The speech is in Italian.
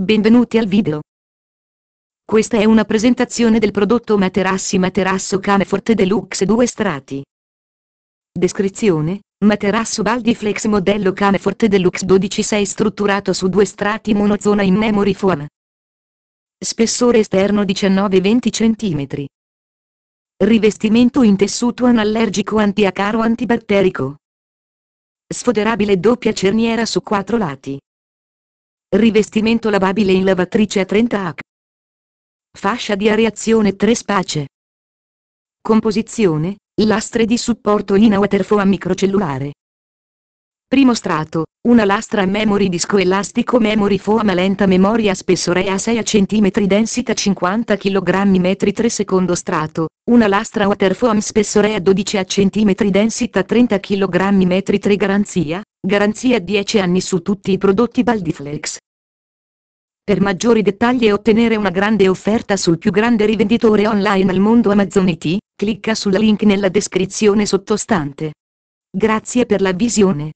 Benvenuti al video. Questa è una presentazione del prodotto Materassi Materasso Cane Forte Deluxe 2 strati. Descrizione: Materasso Baldi Flex modello Cane Forte Deluxe 12-6 strutturato su due strati monozona in memory foam. Spessore esterno 19-20 cm. Rivestimento in tessuto anallergico antiacaro antibatterico. Sfoderabile doppia cerniera su quattro lati. Rivestimento lavabile in lavatrice a 30 H. Fascia di areazione 3 space. Composizione, lastre di supporto in waterfo a microcellulare. Primo strato, una lastra memory disco elastico memory foam a lenta memoria spessorea 6 cm densità 50 kg metri 3 secondo strato, una lastra water foam spessorea 12 cm densità 30 kg metri 3 garanzia, garanzia 10 anni su tutti i prodotti Baldiflex. Per maggiori dettagli e ottenere una grande offerta sul più grande rivenditore online al mondo Amazon IT, clicca sul link nella descrizione sottostante. Grazie per la visione.